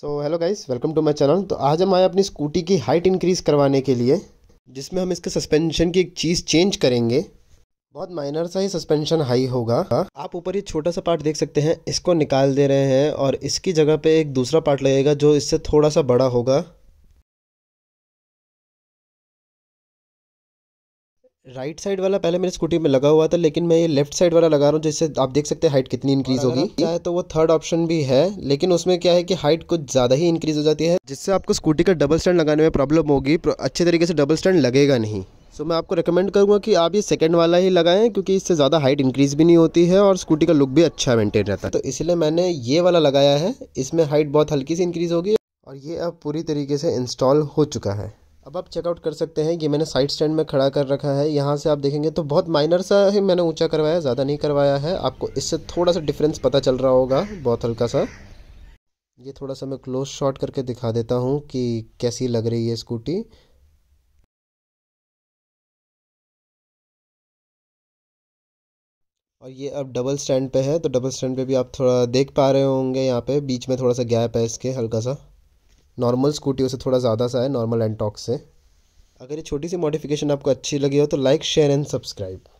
so hello guys welcome to my channel तो आज हम आए अपनी स्कूटी की हाइट इंक्रीज़ करवाने के लिए जिसमें हम इसके सस्पेंशन की एक चीज़ चेंज करेंगे बहुत माइनर सा ही सस्पेंशन हाई होगा आप ऊपर ये छोटा सा पार्ट देख सकते हैं इसको निकाल दे रहे हैं और इसकी जगह पे एक दूसरा पार्ट लगेगा जो इससे थोड़ा सा बड़ा होगा राइट साइड वाला पहले मेरे स्कूटी में लगा हुआ था लेकिन मैं ये लेफ्ट साइड वाला लगा रहा हूँ जिससे आप देख सकते हैं हाइट कितनी इंक्रीज होगी है तो वो थर्ड ऑप्शन भी है लेकिन उसमें क्या है कि हाइट कुछ ज़्यादा ही इंक्रीज हो जाती है जिससे आपको स्कूटी का डबल स्टैंड लगाने में प्रॉब्लम होगी अच्छे तरीके से डबल स्टैंड लगेगा नहीं सो मैं आपको रिकमेंड करूंगा कि आप ये सेकंड वाला ही लगाएं क्योंकि इससे ज़्यादा हाइट इंक्रीज भी नहीं होती है और स्कूटी का लुक भी अच्छा मेंटेन रहता है तो इसलिए मैंने ये वाला लगाया है इसमें हाइट बहुत हल्की सी इंक्रीज़ होगी और ये अब पूरी तरीके से इंस्टॉल हो चुका है अब आप चेकआउट कर सकते हैं कि मैंने साइड स्टैंड में खड़ा कर रखा है यहाँ से आप देखेंगे तो बहुत माइनर सा ही मैंने ऊंचा करवाया ज़्यादा नहीं करवाया है आपको इससे थोड़ा सा डिफरेंस पता चल रहा होगा बहुत हल्का सा ये थोड़ा सा मैं क्लोज शॉट करके दिखा देता हूँ कि कैसी लग रही है स्कूटी और ये अब डबल स्टैंड पे है तो डबल स्टैंड पे भी आप थोड़ा देख पा रहे होंगे यहाँ पे बीच में थोड़ा सा गैप है इसके हल्का सा नॉर्मल स्कूटियों से थोड़ा ज़्यादा सा है नॉर्मल एंड से अगर ये छोटी सी मॉडिफिकेशन आपको अच्छी लगी हो तो लाइक शेयर एंड सब्सक्राइब